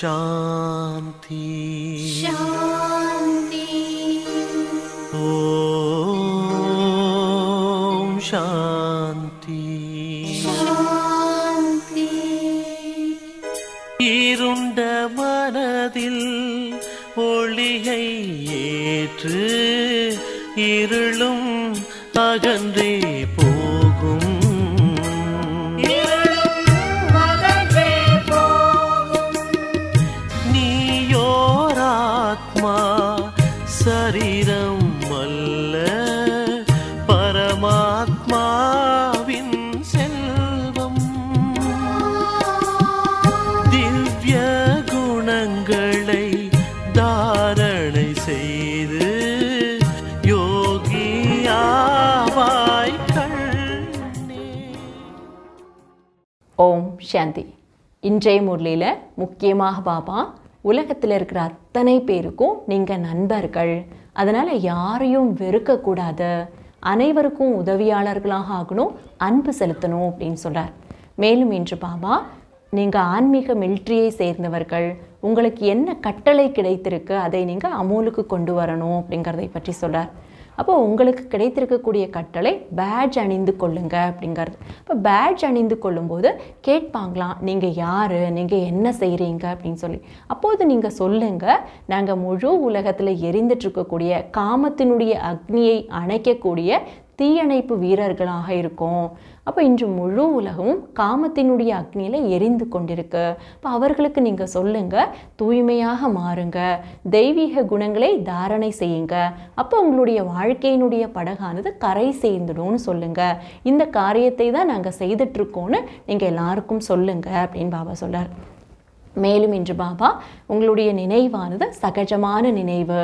शांति இன்றைய முரளியில் முக்கியமாக பாபா உலகத்தில் இருக்கிற அத்தனை பேருக்கும் நீங்கள் நண்பர்கள் அதனால் யாரையும் வெறுக்கக்கூடாது அனைவருக்கும் உதவியாளர்களாக ஆகணும் அன்பு செலுத்தணும் அப்படின்னு சொல்கிறார் மேலும் இன்று பாபா நீங்கள் ஆன்மீக மில்ட்ரியை சேர்ந்தவர்கள் உங்களுக்கு என்ன கட்டளை கிடைத்திருக்கு அதை நீங்கள் அமூலுக்கு கொண்டு வரணும் அப்படிங்கிறதை பற்றி சொல்கிறார் அப்போ உங்களுக்கு கிடைத்திருக்கக்கூடிய கட்டளை பேட்ஜ் அணிந்து கொள்ளுங்க அப்படிங்கிறது இப்போ பேட்ஜ் அணிந்து கொள்ளும்போது கேட்பாங்களாம் நீங்கள் யார் நீங்கள் என்ன செய்கிறீங்க அப்படின்னு சொல்லி அப்போது நீங்கள் சொல்லுங்கள் நாங்கள் முழு உலகத்தில் எரிந்துட்டுருக்கக்கூடிய காமத்தினுடைய அக்னியை அணைக்கக்கூடிய தீயணைப்பு வீரர்களாக இருக்கும் அப்போ இன்று முழு உலகமும் காமத்தினுடைய அக்னியில் எரிந்து கொண்டிருக்கு இப்போ அவர்களுக்கு நீங்கள் சொல்லுங்கள் தூய்மையாக மாறுங்க தெய்வீக குணங்களை தாரணை செய்யுங்க அப்போ உங்களுடைய வாழ்க்கையினுடைய படகானது கரை சேர்ந்துடும் சொல்லுங்கள் இந்த காரியத்தை தான் நாங்கள் செய்துட்ருக்கோன்னு நீங்கள் எல்லாருக்கும் சொல்லுங்கள் அப்படின்னு பாபா சொல்கிறார் மேலும் இன்று பாபா உங்களுடைய நினைவானது சகஜமான நினைவு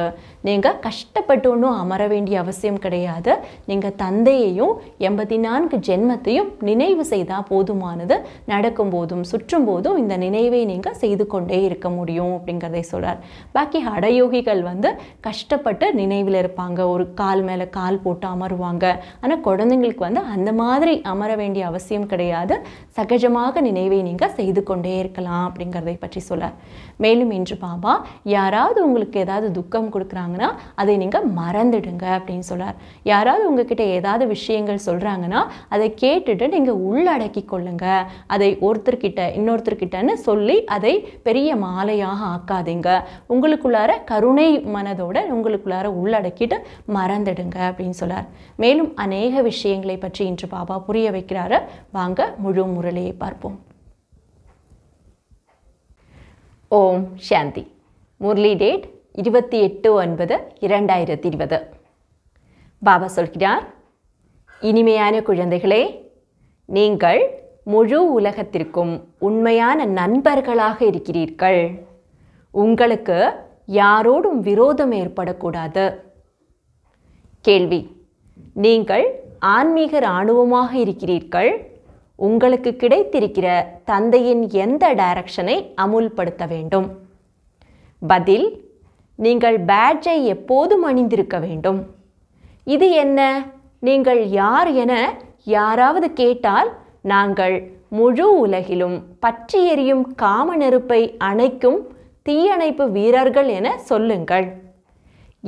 நீங்கள் கஷ்டப்பட்டு ஒன்றும் அமர வேண்டிய அவசியம் கிடையாது நீங்கள் தந்தையையும் எண்பத்தி நான்கு ஜென்மத்தையும் நினைவு செய்தால் போதுமானது நடக்கும் போதும் சுற்றும் போதும் இந்த நினைவை நீங்கள் செய்து கொண்டே இருக்க முடியும் அப்படிங்கிறதை சொல்கிறார் பாக்கி ஹடயோகிகள் வந்து கஷ்டப்பட்டு நினைவில் இருப்பாங்க ஒரு கால் மேலே கால் போட்டு அமருவாங்க ஆனால் குழந்தைங்களுக்கு வந்து அந்த மாதிரி அமர வேண்டிய அவசியம் கிடையாது சகஜமாக நினைவை நீங்கள் செய்து கொண்டே இருக்கலாம் அப்படிங்கிறதை என்பதை பற்றி சொல்லார் மேலும் இன்று பாபா யாராவது உங்களுக்கு ஏதாவது துக்கம் கொடுக்குறாங்கன்னா அதை நீங்கள் மறந்துடுங்க அப்படின்னு சொல்லார் யாராவது உங்ககிட்ட ஏதாவது விஷயங்கள் சொல்கிறாங்கன்னா அதை கேட்டுட்டு நீங்கள் உள்ளடக்கி கொள்ளுங்க அதை ஒருத்தர்கிட்ட இன்னொருத்தர்கிட்டன்னு சொல்லி அதை பெரிய மாலையாக ஆக்காதீங்க உங்களுக்குள்ளார கருணை மனதோட உங்களுக்குள்ளார உள்ளடக்கிட்டு மறந்துடுங்க அப்படின்னு சொல்லார் மேலும் அநேக விஷயங்களை பற்றி இன்று பாபா புரிய வைக்கிறாரு வாங்க முழு முரளையை பார்ப்போம் ஓம் சாந்தி முரளி டேட் இருபத்தி எட்டு ஒன்பது இரண்டாயிரத்தி இருபது பாபா சொல்கிறார் இனிமையான குழந்தைகளே நீங்கள் முழு உலகத்திற்கும் உண்மையான நண்பர்களாக இருக்கிறீர்கள் உங்களுக்கு யாரோடும் விரோதம் ஏற்படக்கூடாது கேள்வி நீங்கள் ஆன்மீக இராணுவமாக இருக்கிறீர்கள் உங்களுக்கு கிடைத்திருக்கிற தந்தையின் எந்த டைரக்ஷனை அமுல்படுத்த வேண்டும் பதில் நீங்கள் பேட்ஜை எப்போதும் அணிந்திருக்க வேண்டும் இது என்ன நீங்கள் யார் என யாராவது கேட்டால் நாங்கள் முழு உலகிலும் பற்றி எறியும் காம நெருப்பை அணைக்கும் தீயணைப்பு வீரர்கள் என சொல்லுங்கள்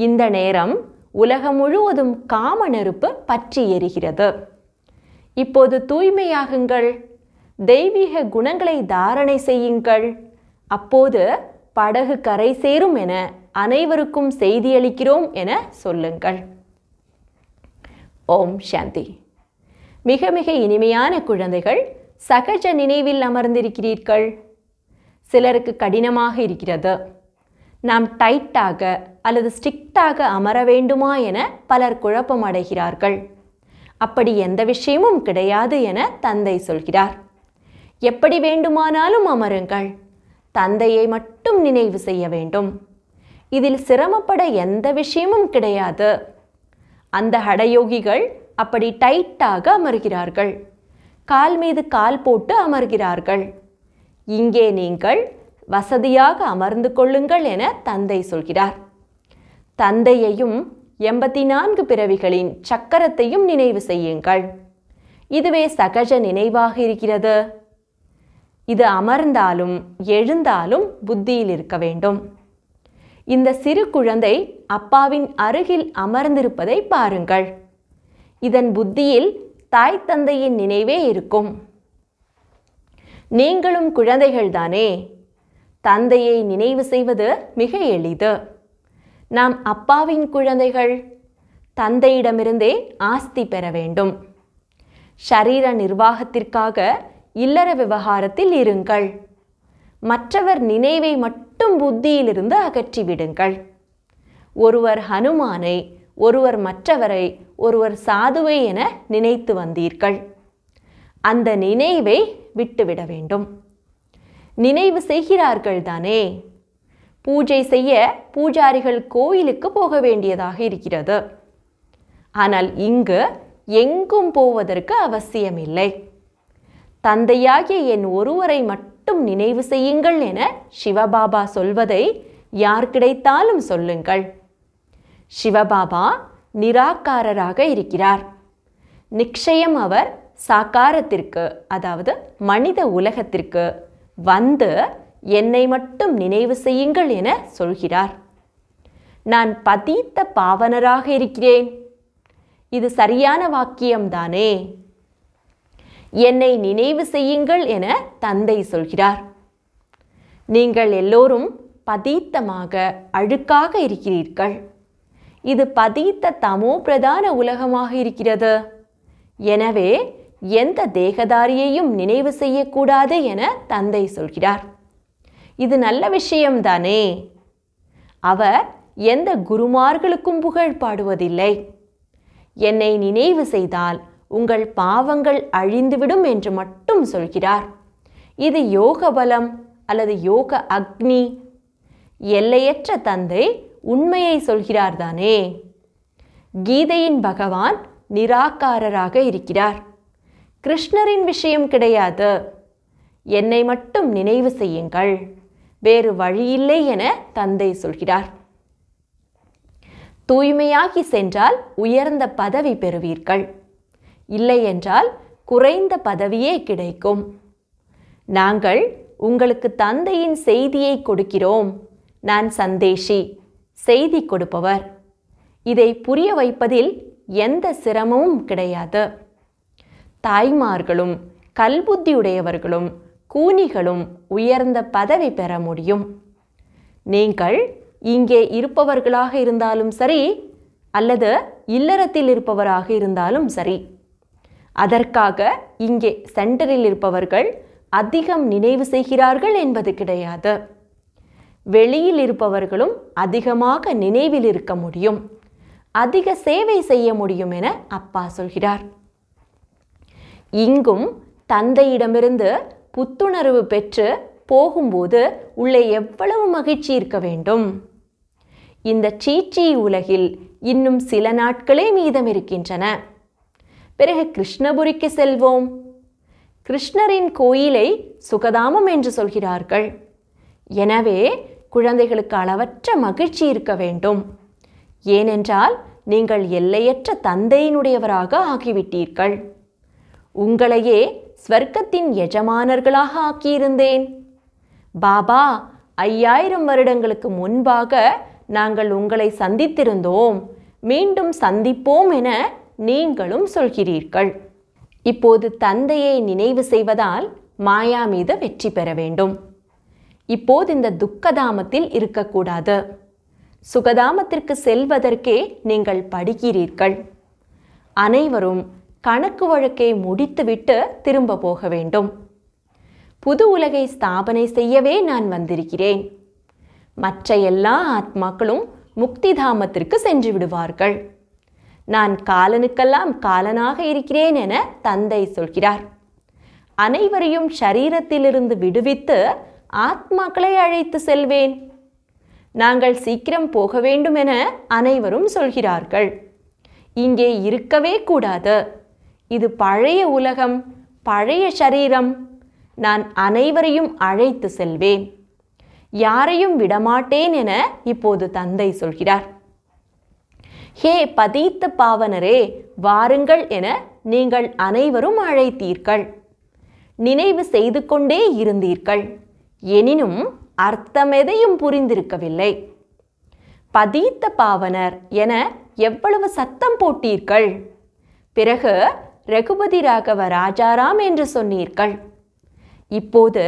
இந்த நேரம் உலகம் முழுவதும் காம நெருப்பு பற்றி எறிகிறது இப்போது தூய்மையாகுங்கள் தெய்வீக குணங்களை தாரணை செய்யுங்கள் அப்போது படகு கரை சேரும் என அனைவருக்கும் செய்தியளிக்கிறோம் என சொல்லுங்கள் ஓம் சாந்தி மிக மிக இனிமையான குழந்தைகள் சகஜ நினைவில் அமர்ந்திருக்கிறீர்கள் சிலருக்கு கடினமாக இருக்கிறது நாம் டைட்டாக அல்லது ஸ்ட்ரிக்டாக அமர வேண்டுமா என பலர் குழப்பமடைகிறார்கள் அப்படி எந்த விஷயமும் கிடையாது என தந்தை சொல்கிறார் எப்படி வேண்டுமானாலும் அமருங்கள் தந்தையை மட்டும் நினைவு செய்ய வேண்டும் இதில் சிரமப்பட எந்த விஷயமும் கிடையாது அந்த ஹடயோகிகள் அப்படி டைட்டாக அமர்கிறார்கள் கால் மீது கால் போட்டு அமர்கிறார்கள் இங்கே நீங்கள் வசதியாக அமர்ந்து கொள்ளுங்கள் என தந்தை சொல்கிறார் தந்தையையும் எண்பத்தி நான்கு பிறவிகளின் சக்கரத்தையும் நினைவு செய்யுங்கள் இதுவே சகஜ நினைவாக இருக்கிறது இது அமர்ந்தாலும் எழுந்தாலும் புத்தியில் இருக்க வேண்டும் இந்த சிறு குழந்தை அப்பாவின் அருகில் அமர்ந்திருப்பதை பாருங்கள் இதன் புத்தியில் தாய் தந்தையின் நினைவே இருக்கும் நீங்களும் குழந்தைகள்தானே தந்தையை நினைவு செய்வது மிக எளிது நாம் அப்பாவின் குழந்தைகள் தந்தையிடமிருந்தே ஆஸ்தி பெற வேண்டும் ஷரீர நிர்வாகத்திற்காக இல்லற விவகாரத்தில் இருங்கள் மற்றவர் நினைவை மட்டும் புத்தியிலிருந்து அகற்றிவிடுங்கள் ஒருவர் ஹனுமானை ஒருவர் மற்றவரை ஒருவர் சாதுவை என நினைத்து வந்தீர்கள் அந்த நினைவை விட்டுவிட வேண்டும் நினைவு செய்கிறார்கள் தானே பூஜை செய்ய பூஜாரிகள் கோயிலுக்கு போக வேண்டியதாக இருக்கிறது ஆனால் இங்கு எங்கும் போவதற்கு அவசியமில்லை தந்தையாகிய என் ஒருவரை மட்டும் நினைவு செய்யுங்கள் என சிவபாபா சொல்வதை யார் கிடைத்தாலும் சொல்லுங்கள் சிவபாபா நிராகாரராக இருக்கிறார் நிச்சயம் அவர் சாக்காரத்திற்கு அதாவது மனித உலகத்திற்கு வந்து என்னை மட்டும் நினைவு செய்யுங்கள் என சொல்கிறார் நான் பதித்த பாவனராக இருக்கிறேன் இது சரியான வாக்கியம்தானே என்னை நினைவு செய்யுங்கள் என தந்தை சொல்கிறார் நீங்கள் எல்லோரும் பதீத்தமாக அழுக்காக இருக்கிறீர்கள் இது பதீத்த தமோ பிரதான உலகமாக இருக்கிறது எனவே எந்த தேகதாரியையும் நினைவு செய்யக்கூடாது என தந்தை சொல்கிறார் இது நல்ல விஷயம்தானே அவர் எந்த குருமார்களுக்கும் புகழ் பாடுவதில்லை என்னை நினைவு செய்தால் உங்கள் பாவங்கள் அழிந்துவிடும் என்று மட்டும் சொல்கிறார் இது யோக பலம் அல்லது யோக அக்னி எல்லையற்ற தந்தை உண்மையை சொல்கிறார்தானே கீதையின் பகவான் நிராகாரராக இருக்கிறார் கிருஷ்ணரின் விஷயம் கிடையாது என்னை மட்டும் நினைவு செய்யுங்கள் வேறு வழியில்லை என தந்தை சொல்கிறார் தூய்மையாகி சென்றால் உயர்ந்த பதவி பெறுவீர்கள் இல்லை என்றால் குறைந்த பதவியே கிடைக்கும் நாங்கள் உங்களுக்கு தந்தையின் செய்தியை கொடுக்கிறோம் நான் சந்தேஷி செய்தி கொடுப்பவர் இதை புரிய வைப்பதில் எந்த சிரமமும் கிடையாது தாய்மார்களும் கல்புத்தியுடையவர்களும் கூனிகளும் உயர்ந்த பதவி பெற முடியும் நீங்கள் இங்கே இருப்பவர்களாக இருந்தாலும் சரி அல்லது இல்லறத்தில் இருப்பவராக இருந்தாலும் சரி அதற்காக இங்கே சென்டரில் இருப்பவர்கள் அதிகம் நினைவு செய்கிறார்கள் என்பது கிடையாது வெளியில் இருப்பவர்களும் அதிகமாக நினைவில் இருக்க முடியும் அதிக சேவை செய்ய முடியும் என அப்பா சொல்கிறார் இங்கும் தந்தையிடமிருந்து புத்துணர்வு பெற்று போகும்போது உள்ளே எவ்வளவு மகிழ்ச்சி இருக்க வேண்டும் இந்த சீச்சி உலகில் இன்னும் சில நாட்களே மீதம் இருக்கின்றன பிறகு கிருஷ்ணபுரிக்கு செல்வோம் கிருஷ்ணரின் கோயிலை சுகதாமம் என்று சொல்கிறார்கள் எனவே குழந்தைகளுக்கு அளவற்ற மகிழ்ச்சி இருக்க வேண்டும் ஏனென்றால் நீங்கள் எல்லையற்ற தந்தையினுடையவராக ஆகிவிட்டீர்கள் உங்களையே ஸ்வர்க்கத்தின் எஜமானர்களாக ஆக்கியிருந்தேன் பாபா ஐயாயிரம் வருடங்களுக்கு முன்பாக நாங்கள் உங்களை சந்தித்திருந்தோம் மீண்டும் சந்திப்போம் என நீங்களும் சொல்கிறீர்கள் இப்போது தந்தையை நினைவு செய்வதால் மாயா மீது வெற்றி பெற வேண்டும் இப்போது இந்த துக்கதாமத்தில் இருக்கக்கூடாது சுகதாமத்திற்கு செல்வதற்கே நீங்கள் படிக்கிறீர்கள் அனைவரும் கணக்கு வழக்கை முடித்துவிட்டு திரும்ப போக வேண்டும் புது உலகை ஸ்தாபனை செய்யவே நான் வந்திருக்கிறேன் மற்ற எல்லா ஆத்மாக்களும் முக்திதாமத்திற்கு சென்று விடுவார்கள் நான் காலனுக்கெல்லாம் காலனாக இருக்கிறேன் என தந்தை சொல்கிறார் அனைவரையும் சரீரத்திலிருந்து விடுவித்து ஆத்மாக்களை அழைத்து செல்வேன் நாங்கள் சீக்கிரம் போக வேண்டும் என அனைவரும் சொல்கிறார்கள் இங்கே இருக்கவே கூடாது இது பழைய உலகம் பழைய சரீரம் நான் அனைவரையும் அழைத்து செல்வேன் யாரையும் விடமாட்டேன் என இப்போது தந்தை சொல்கிறார் ஹே பதீத்த பாவனரே வாருங்கள் என நீங்கள் அனைவரும் அழைத்தீர்கள் நினைவு செய்து கொண்டே இருந்தீர்கள் எனினும் அர்த்தமெதையும் புரிந்திருக்கவில்லை பதீத்த பாவனர் என எவ்வளவு சத்தம் போட்டீர்கள் பிறகு ரகுபதி ராகவ ராஜாராம் என்று சொன்னீர்கள் இப்போது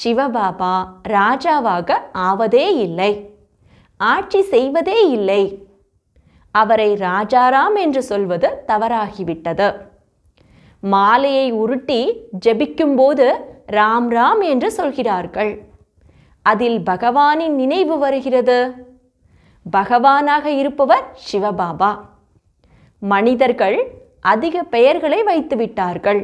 சிவபாபா ராஜாவாக ஆவதே இல்லை ஆட்சி செய்வதே இல்லை அவரை ராஜாராம் என்று சொல்வது தவறாகிவிட்டது மாலையை உருட்டி ஜெபிக்கும்போது ராம் ராம் என்று சொல்கிறார்கள் அதில் பகவானின் நினைவு வருகிறது பகவானாக இருப்பவர் சிவபாபா மனிதர்கள் அதிக பெயர்களை வைத்துவிட்டார்கள்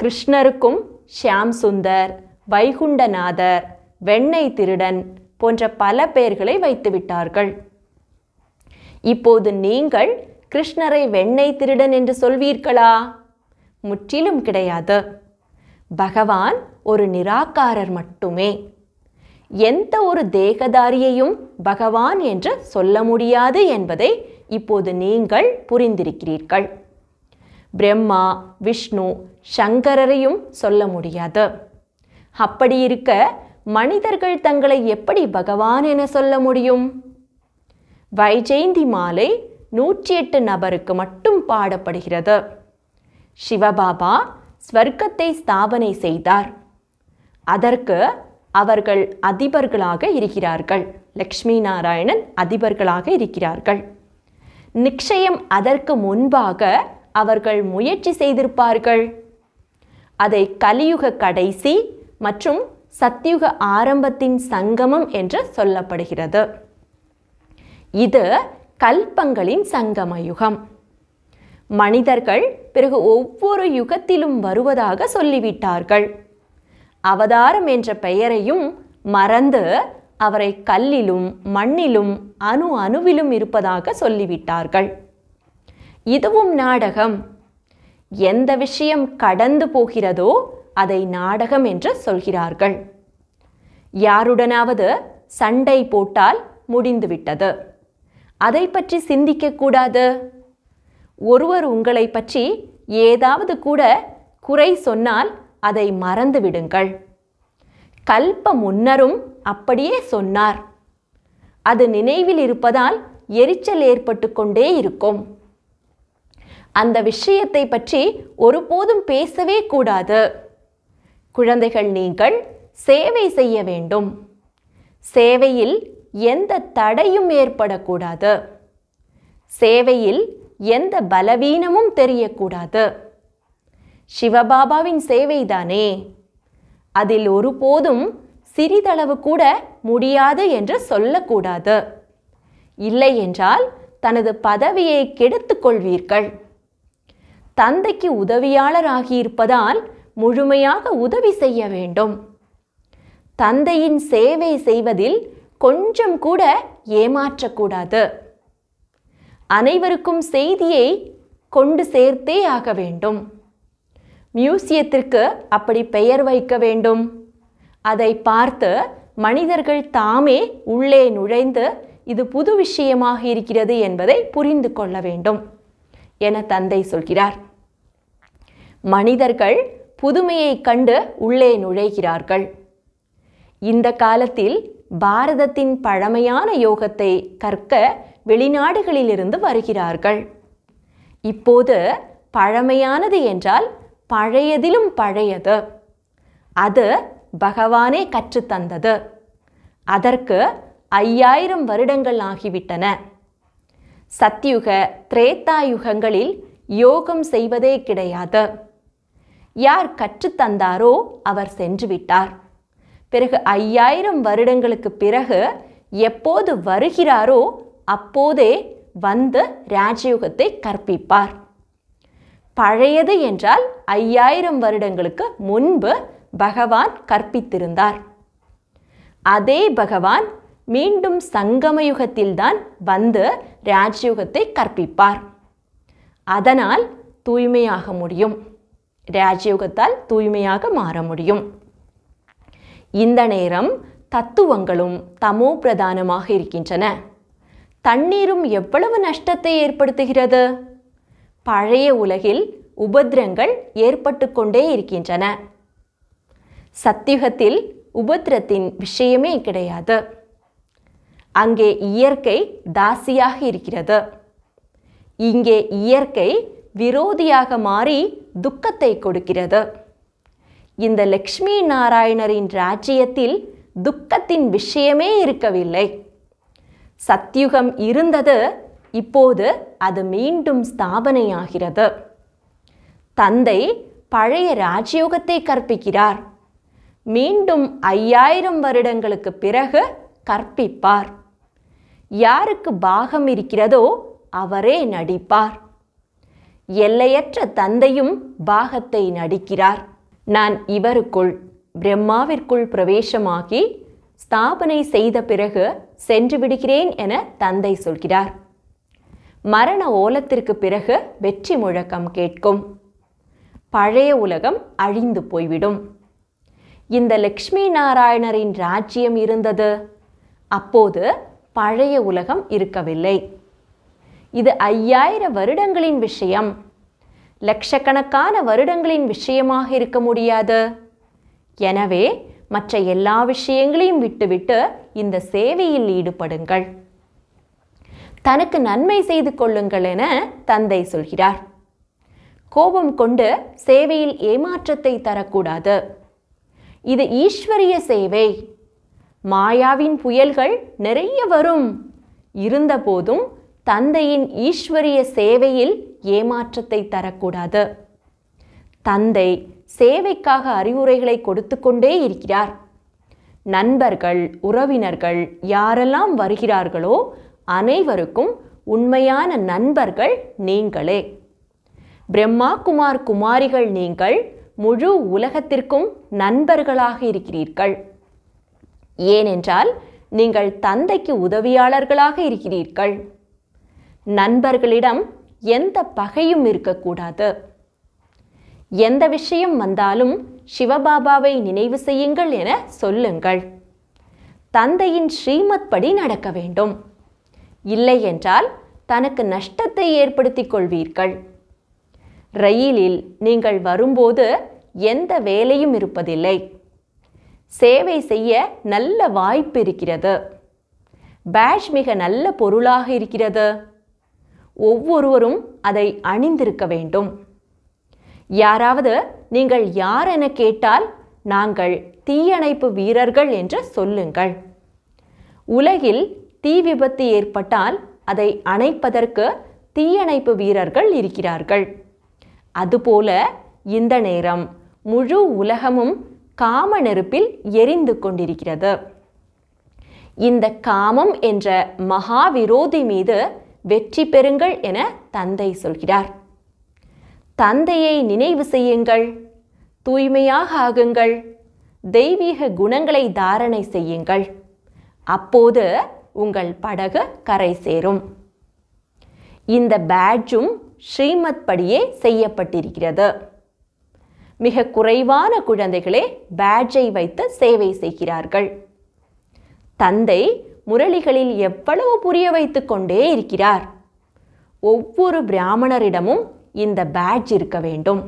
கிருஷ்ணருக்கும் ஷியாம் சுந்தர் வைகுண்டநாதர் வெண்ணெய் திருடன் போன்ற பல பெயர்களை வைத்துவிட்டார்கள் இப்போது நீங்கள் கிருஷ்ணரை வெண்ணெய் திருடன் என்று சொல்வீர்களா முற்றிலும் கிடையாது பகவான் ஒரு நிராகாரர் மட்டுமே எந்த ஒரு தேகதாரியையும் பகவான் என்று சொல்ல முடியாது என்பதை இப்போது நீங்கள் புரிந்திருக்கிறீர்கள் பிரம்மா விஷ்ணு சங்கரரையும் சொல்ல முடியாது அப்படி இருக்க மனிதர்கள் தங்களை எப்படி பகவான் என சொல்ல முடியும் வைஜெயந்தி மாலை நூற்றி எட்டு நபருக்கு மட்டும் பாடப்படுகிறது சிவபாபா ஸ்வர்க்கத்தை ஸ்தாபனை செய்தார் அதற்கு அவர்கள் அதிபர்களாக இருக்கிறார்கள் லக்ஷ்மி நாராயணன் அதிபர்களாக இருக்கிறார்கள் நிச்சயம் அதற்கு முன்பாக அவர்கள் முயற்சி செய்திருப்பார்கள் அதை கலியுக கடைசி மற்றும் சத்தியுக ஆரம்பத்தின் சங்கமம் என்று சொல்லப்படுகிறது இது கல்பங்களின் சங்கம யுகம் மனிதர்கள் பிறகு ஒவ்வொரு யுகத்திலும் வருவதாக சொல்லிவிட்டார்கள் அவதாரம் என்ற பெயரையும் மறந்து அவரை கல்லிலும் மண்ணிலும் அணு அணுவிலும் இருப்பதாக சொல்லிவிட்டார்கள் இதுவும் நாடகம் எந்த விஷயம் கடந்து போகிறதோ அதை நாடகம் என்று சொல்கிறார்கள் யாருடனாவது சண்டை போட்டால் முடிந்துவிட்டது அதை பற்றி சிந்திக்கக்கூடாது ஒருவர் உங்களை பற்றி ஏதாவது கூட குறை சொன்னால் அதை மறந்து விடுங்கள் கல்ப முன்னரும் அப்படியே சொன்னார் அது நினைவில் இருப்பதால் எரிச்சல் ஏற்பட்டு கொண்டே இருக்கும் அந்த விஷயத்தை பற்றி ஒருபோதும் பேசவே கூடாது குழந்தைகள் நீங்கள் சேவை செய்ய வேண்டும் சேவையில் எந்த தடையும் ஏற்படக்கூடாது சேவையில் எந்த பலவீனமும் தெரியக்கூடாது சிவபாபாவின் சேவைதானே அதில் ஒருபோதும் சிறிதளவு கூட முடியாது என்று சொல்லக்கூடாது இல்லை என்றால் தனது பதவியை கெடுத்துக்கொள்வீர்கள் தந்தைக்கு உதவியாளராகியிருப்பதால் முழுமையாக உதவி செய்ய வேண்டும் தந்தையின் சேவை செய்வதில் கொஞ்சம் கூட ஏமாற்றக்கூடாது அனைவருக்கும் செய்தியை கொண்டு சேர்த்தே ஆக வேண்டும் மியூசியத்திற்கு அப்படி பெயர் வைக்க வேண்டும் அதை பார்த்து மனிதர்கள் தாமே உள்ளே நுழைந்து இது புது விஷயமாக இருக்கிறது என்பதை புரிந்து கொள்ள வேண்டும் என தந்தை சொல்கிறார் மனிதர்கள் புதுமையை கண்டு உள்ளே நுழைகிறார்கள் இந்த காலத்தில் பாரதத்தின் பழமையான யோகத்தை கற்க வெளிநாடுகளிலிருந்து வருகிறார்கள் இப்போது பழமையானது என்றால் பழையதிலும் பழையது அது பகவானே கற்றுத்தந்தது அதற்கு ஐயாயிரம் வருடங்கள் ஆகிவிட்டன சத்யுக திரேத்தாயுகங்களில் யோகம் செய்வதே கிடையாது யார் கற்றுத்தந்தாரோ அவர் சென்றுவிட்டார் பிறகு ஐயாயிரம் வருடங்களுக்கு பிறகு எப்போது வருகிறாரோ அப்போதே வந்து ராஜயோகத்தை கற்பிப்பார் பழையது என்றால் ஐயாயிரம் வருடங்களுக்கு முன்பு பகவான் கற்பித்திருந்தார் அதே பகவான் மீண்டும் சங்கமயுகத்தில்தான் வந்து ராஜயோகத்தை கற்பிப்பார் அதனால் தூய்மையாக முடியும் ராஜயோகத்தால் தூய்மையாக மாற முடியும் இந்த நேரம் தத்துவங்களும் தமோ பிரதானமாக இருக்கின்றன தண்ணீரும் எவ்வளவு நஷ்டத்தை ஏற்படுத்துகிறது பழைய உலகில் உபத்திரங்கள் ஏற்பட்டு கொண்டே இருக்கின்றன சத்தியுகத்தில் உபத்ரத்தின் விஷயமே கிடையாது அங்கே இயற்கை தாசியாக இருக்கிறது இங்கே இயற்கை விரோதியாக மாறி துக்கத்தை கொடுக்கிறது இந்த லக்ஷ்மி நாராயணரின் ராஜ்யத்தில் துக்கத்தின் விஷயமே இருக்கவில்லை சத்யுகம் இருந்தது இப்போது அது மீண்டும் ஸ்தாபனையாகிறது தந்தை பழைய ராஜயோகத்தை கற்பிக்கிறார் மீண்டும் ஐயாயிரம் வருடங்களுக்கு பிறகு கற்பிப்பார் யாருக்கு பாகம் இருக்கிறதோ அவரே நடிப்பார் எல்லையற்ற தந்தையும் பாகத்தை நடிக்கிறார் நான் இவருக்குள் பிரம்மாவிற்குள் பிரவேசமாகி ஸ்தாபனை செய்த பிறகு சென்று விடுகிறேன் என தந்தை சொல்கிறார் மரண ஓலத்திற்கு பிறகு வெற்றி முழக்கம் கேட்கும் பழைய உலகம் அழிந்து போய்விடும் இந்த லக்ஷ்மி நாராயணரின் ராஜ்யம் இருந்தது அப்போது பழைய உலகம் இருக்கவில்லை இது ஐயாயிரம் வருடங்களின் விஷயம் லட்சக்கணக்கான வருடங்களின் விஷயமாக இருக்க முடியாது எனவே மற்ற எல்லா விஷயங்களையும் விட்டுவிட்டு இந்த சேவையில் ஈடுபடுங்கள் தனக்கு நன்மை செய்து கொள்ளுங்கள் என தந்தை சொல்கிறார் கோபம் கொண்டு சேவையில் ஏமாற்றத்தை தரக்கூடாது இது ஈஸ்வரிய சேவை மாயாவின் புயல்கள் நிறைய வரும் இருந்தபோதும் தந்தையின் ஈஸ்வரிய சேவையில் ஏமாற்றத்தை தரக்கூடாது தந்தை சேவைக்காக அறிவுரைகளை கொடுத்து கொண்டே இருக்கிறார் நண்பர்கள் உறவினர்கள் யாரெல்லாம் வருகிறார்களோ அனைவருக்கும் உண்மையான நண்பர்கள் நீங்களே பிரம்மா குமார் குமாரிகள் நீங்கள் முழு உலகத்திற்கும் நண்பர்களாக இருக்கிறீர்கள் ஏனென்றால் நீங்கள் தந்தைக்கு உதவியாளர்களாக இருக்கிறீர்கள் நண்பர்களிடம் எந்த பகையும் இருக்கக்கூடாது எந்த விஷயம் வந்தாலும் சிவபாபாவை நினைவு செய்யுங்கள் என சொல்லுங்கள் தந்தையின் ஸ்ரீமத் படி நடக்க வேண்டும் இல்லை என்றால் தனக்கு நஷ்டத்தை ஏற்படுத்திக் கொள்வீர்கள் ரயிலில் நீங்கள் வரும்போது எந்த வேலையும் இருப்பதில்லை சேவை செய்ய நல்ல வாய்ப்பு இருக்கிறது பேஷ் மிக நல்ல பொருளாக இருக்கிறது ஒவ்வொருவரும் அதை அணிந்திருக்க வேண்டும் யாராவது நீங்கள் யார் என கேட்டால் நாங்கள் தீயணைப்பு வீரர்கள் என்று சொல்லுங்கள் உலகில் தீ விபத்து ஏற்பட்டால் அதை அணைப்பதற்கு தீயணைப்பு வீரர்கள் இருக்கிறார்கள் அதுபோல இந்த நேரம் முழு உலகமும் காம நெருப்பில் எரிந்து கொண்டிருக்கிறது இந்த காமம் என்ற மகாவிரோதி மீது வெற்றி பெறுங்கள் என தந்தை சொல்கிறார் தந்தையை நினைவு செய்யுங்கள் தூய்மையாக ஆகுங்கள் தெய்வீக குணங்களை தாரணை செய்யுங்கள் அப்போது உங்கள் படகு கரை சேரும் இந்த பேட்ஜும் ஸ்ரீமத் படியே செய்யப்பட்டிருக்கிறது மிக குறைவான குழந்தைகளே பேட்ஜை வைத்து சேவை செய்கிறார்கள் தந்தை முரளிகளில் எவ்வளவு புரிய வைத்து கொண்டே இருக்கிறார் ஒவ்வொரு பிராமணரிடமும் இந்த பேட்ஜ் இருக்க வேண்டும்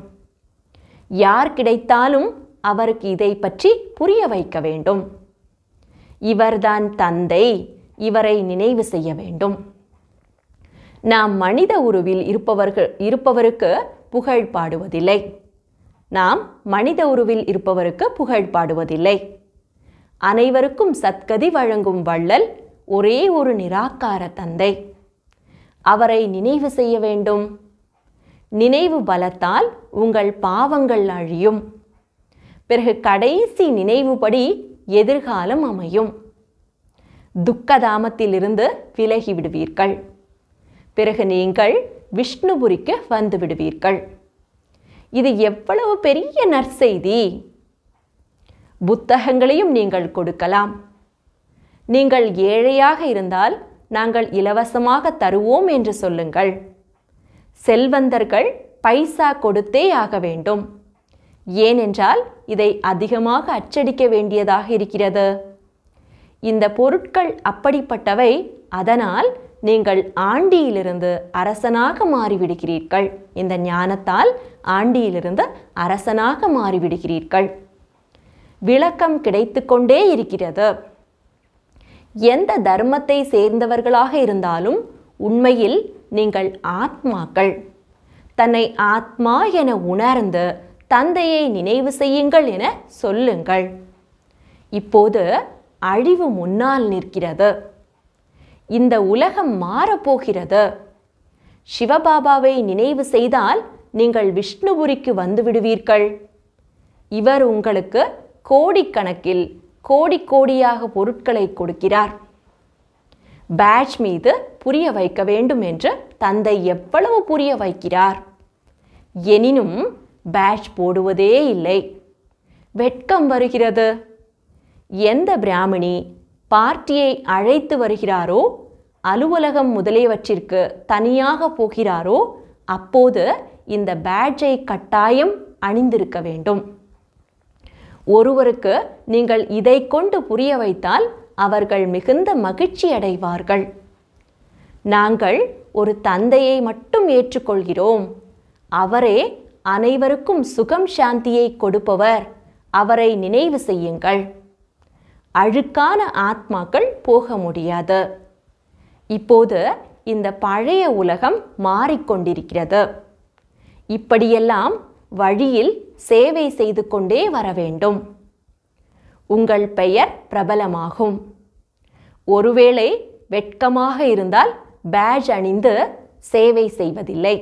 யார் கிடைத்தாலும் அவருக்கு இதை பற்றி புரிய வைக்க வேண்டும் இவர்தான் தந்தை இவரை நினைவு செய்ய வேண்டும் நாம் மனித உருவில் இருப்பவர்கள் இருப்பவருக்கு புகழ் பாடுவதில்லை நாம் மனித உருவில் இருப்பவருக்கு புகழ் பாடுவதில்லை அனைவருக்கும் சத்கதி வழங்கும் வள்ளல் ஒரே ஒரு நிராகார தந்தை அவரை நினைவு செய்ய வேண்டும் நினைவு பலத்தால் உங்கள் பாவங்கள் அழியும் பிறகு கடைசி நினைவுபடி எதிர்காலம் அமையும் துக்கதாமத்திலிருந்து விலகி விடுவீர்கள் பிறகு நீங்கள் விஷ்ணுபுரிக்கு வந்து விடுவீர்கள் இது எவ்வளவு பெரிய நற்செய்தி புத்தகங்களையும் நீங்கள் கொடுக்கலாம் நீங்கள் ஏழையாக இருந்தால் நாங்கள் இலவசமாக தருவோம் என்று சொல்லுங்கள் செல்வந்தர்கள் பைசா கொடுத்தே ஆக வேண்டும் ஏனென்றால் இதை அதிகமாக அச்சடிக்க வேண்டியதாக இருக்கிறது இந்த பொருட்கள் அப்படிப்பட்டவை அதனால் நீங்கள் ஆண்டியிலிருந்து அரசனாக மாறிவிடுகிறீர்கள் இந்த ஞானத்தால் ஆண்டியிலிருந்து அரசனாக மாறிவிடுகிறீர்கள் விளக்கம் கிடைத்து கொண்டே இருக்கிறது எந்த தர்மத்தை சேர்ந்தவர்களாக இருந்தாலும் உண்மையில் நீங்கள் ஆத்மாக்கள் தன்னை ஆத்மா என உணர்ந்து தந்தையை நினைவு செய்யுங்கள் என சொல்லுங்கள் இப்போது அழிவு முன்னால் நிற்கிறது இந்த உலகம் மாறப்போகிறது சிவபாபாவை நினைவு செய்தால் நீங்கள் விஷ்ணுபுரிக்கு வந்துவிடுவீர்கள் இவர் உங்களுக்கு கோடிக்கணக்கில் கோடி கோடியாக பொருட்களை கொடுக்கிறார் பேட்ச் மீது புரிய வைக்க வேண்டும் என்று தந்தை எவ்வளவு புரிய வைக்கிறார் எனினும் பேட்ச் போடுவதே இல்லை வெட்கம் வருகிறது எந்த பிராமணி பார்ட்டியை அழைத்து வருகிறாரோ அலுவலகம் முதலியவற்றிற்கு தனியாக போகிறாரோ அப்போது இந்த பேட்சை கட்டாயம் அணிந்திருக்க வேண்டும் ஒருவருக்கு நீங்கள் இதை கொண்டு புரிய வைத்தால் அவர்கள் மிகுந்த மகிழ்ச்சி அடைவார்கள் நாங்கள் ஒரு தந்தையை மட்டும் ஏற்றுக்கொள்கிறோம் அவரே அனைவருக்கும் சுகம் சாந்தியை கொடுப்பவர் அவரை நினைவு செய்யுங்கள் அழுக்கான ஆத்மாக்கள் போக முடியாது இப்போது இந்த பழைய உலகம் மாறிக்கொண்டிருக்கிறது இப்படியெல்லாம் வழியில் சேவை செய்து கொண்டே வர வேண்டும் உங்கள் பெயர் பிரபலமாகும் ஒருவேளை வெட்கமாக இருந்தால் பேஜ் அணிந்து சேவை செய்வதில்லை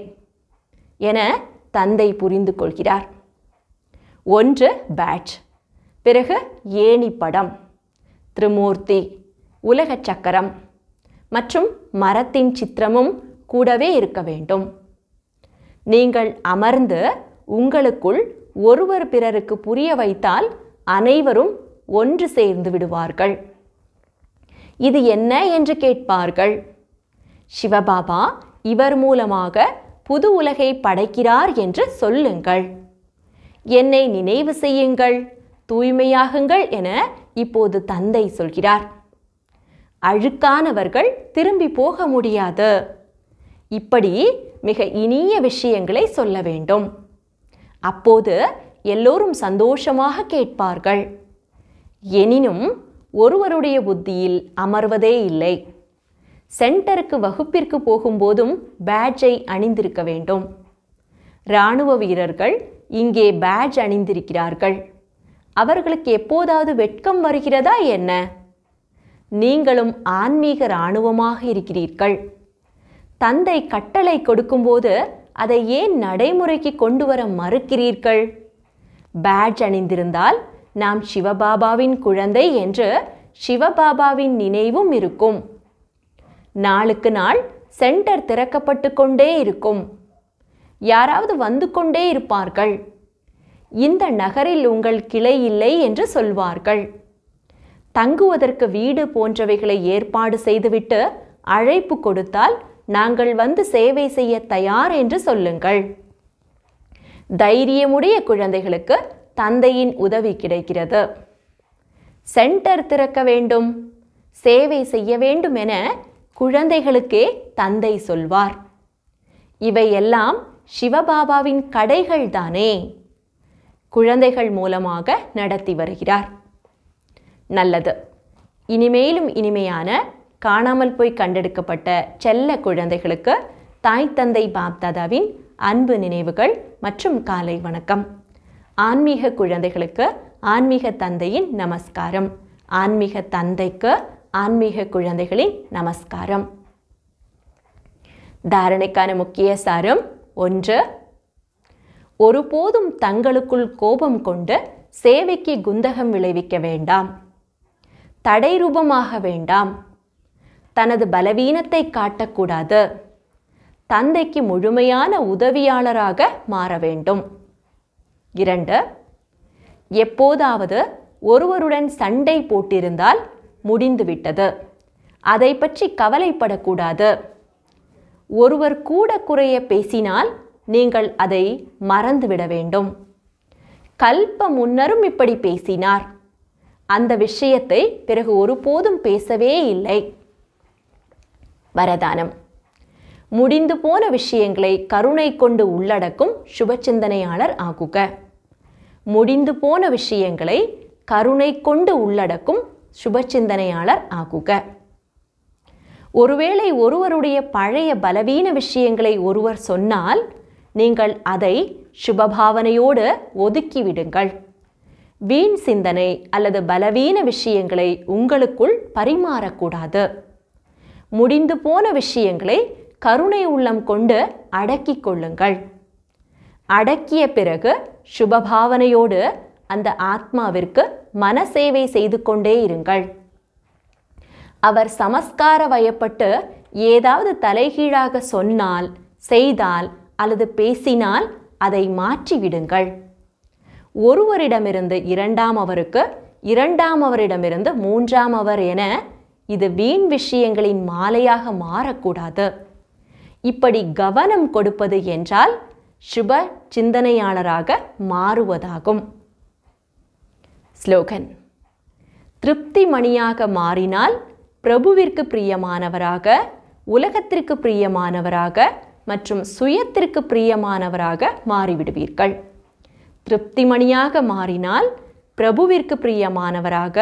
என தந்தை புரிந்து கொள்கிறார் ஒன்று பேட்ச் பிறகு ஏணி படம் திருமூர்த்தி உலக சக்கரம் மற்றும் மரத்தின் சித்திரமும் கூடவே இருக்க வேண்டும் நீங்கள் அமர்ந்து உங்களுக்குள் ஒருவர் பிறருக்கு புரிய வைத்தால் அனைவரும் ஒன்று சேர்ந்து விடுவார்கள் இது என்ன என்று கேட்பார்கள் சிவபாபா இவர் மூலமாக புது உலகை படைக்கிறார் என்று சொல்லுங்கள் என்னை நினைவு செய்யுங்கள் தூய்மையாகுங்கள் என இப்போது தந்தை சொல்கிறார் அழுக்கானவர்கள் திரும்பி போக முடியாது இப்படி மிக இனிய விஷயங்களை சொல்ல வேண்டும் அப்போது எல்லோரும் சந்தோஷமாக கேட்பார்கள் எனினும் ஒருவருடைய புத்தியில் அமர்வதே இல்லை சென்டருக்கு வகுப்பிற்கு போகும்போதும் பேட்ஜை அணிந்திருக்க வேண்டும் இராணுவ வீரர்கள் இங்கே பேட்ஜ் அணிந்திருக்கிறார்கள் அவர்களுக்கு எப்போதாவது வெட்கம் வருகிறதா என்ன நீங்களும் ஆன்மீக இராணுவமாக இருக்கிறீர்கள் தந்தை கட்டளை கொடுக்கும்போது அதை ஏன் நடைமுறைக்கு கொண்டு வர மறுக்கிறீர்கள் பேட்ஜ் அணிந்திருந்தால் நாம் சிவபாபாவின் குழந்தை என்று சிவபாபாவின் நினைவும் இருக்கும் நாளுக்கு நாள் சென்டர் திறக்கப்பட்டு கொண்டே இருக்கும் யாராவது வந்து கொண்டே இருப்பார்கள் இந்த நகரில் உங்கள் கிளை இல்லை என்று சொல்வார்கள் தங்குவதற்கு வீடு போன்றவைகளை ஏற்பாடு செய்துவிட்டு அழைப்பு கொடுத்தால் நாங்கள் வந்து சேவை செய்ய தயார் என்று சொல்லுங்கள் தைரியமுடைய குழந்தைகளுக்கு தந்தையின் உதவி கிடைக்கிறது சென்டர் திறக்க வேண்டும் சேவை செய்ய வேண்டும் என குழந்தைகளுக்கே தந்தை சொல்வார் இவையெல்லாம் சிவபாபாவின் கடைகள் தானே குழந்தைகள் மூலமாக நடத்தி வருகிறார் நல்லது இனிமேலும் இனிமையான காணாமல் போய் கண்டெடுக்கப்பட்ட செல்ல குழந்தைகளுக்கு தாய் தந்தை பாப்தாதாவின் அன்பு நினைவுகள் மற்றும் காலை வணக்கம் ஆன்மீக குழந்தைகளுக்கு ஆன்மீக தந்தையின் நமஸ்காரம் ஆன்மீக தந்தைக்கு ஆன்மீக குழந்தைகளின் நமஸ்காரம் தாரணைக்கான முக்கிய சாரம் ஒன்று ஒருபோதும் தங்களுக்குள் கோபம் கொண்டு சேவைக்கு குந்தகம் விளைவிக்க வேண்டாம் தடை ரூபமாக வேண்டாம் தனது பலவீனத்தை காட்டக்கூடாது தந்தைக்கு முழுமையான உதவியாளராக மாற வேண்டும் இரண்டு எப்போதாவது ஒருவருடன் சண்டை போட்டிருந்தால் முடிந்துவிட்டது அதை பற்றி கவலைப்படக்கூடாது ஒருவர் கூட குறைய பேசினால் நீங்கள் அதை மறந்துவிட வேண்டும் கல்ப முன்னரும் இப்படி பேசினார் அந்த விஷயத்தை பிறகு ஒருபோதும் பேசவே இல்லை வரதானம் முடிந்து போன விஷயங்களை கருணை கொண்டு உள்ளடக்கும் சுப சிந்தனையாளர் ஆகுக முடிந்து போன விஷயங்களை கருணை கொண்டு உள்ளடக்கும் சுப சிந்தனையாளர் ஆகுக ஒருவேளை ஒருவருடைய பழைய பலவீன விஷயங்களை ஒருவர் சொன்னால் நீங்கள் அதை சுபபாவனையோடு ஒதுக்கிவிடுங்கள் வீண் சிந்தனை அல்லது பலவீன விஷயங்களை உங்களுக்குள் பரிமாறக்கூடாது முடிந்து போன விஷயங்களை கருணை உள்ளம் கொண்டு அடக்கிக் கொள்ளுங்கள் அடக்கிய பிறகு சுபபாவனையோடு அந்த ஆத்மாவிற்கு மனசேவை செய்து கொண்டே இருங்கள் அவர் சமஸ்கார வயப்பட்டு ஏதாவது தலைகீழாக சொன்னால் செய்தால் அல்லது பேசினால் அதை மாற்றிவிடுங்கள் ஒருவரிடமிருந்து இரண்டாம் அவருக்கு இரண்டாம் அவரிடமிருந்து மூன்றாம் அவர் என இது வீண் விஷயங்களின் மாலையாக மாறக்கூடாது இப்படி கவனம் கொடுப்பது என்றால் சுப சிந்தனையாளராக மாறுவதாகும் ஸ்லோகன் திருப்தி மணியாக மாறினால் பிரபுவிற்கு பிரியமானவராக உலகத்திற்கு பிரியமானவராக மற்றும் சுயத்திற்கு பிரியமானவராக மாறிவிடுவீர்கள் திருப்திமணியாக மாறினால் பிரபுவிற்கு பிரியமானவராக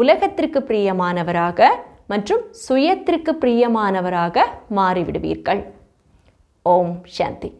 உலகத்திற்கு பிரியமானவராக மற்றும் சுயத்திற்கு பிரியமானவராக மாறிவிடுவீர்கள் ஓம் சாந்தி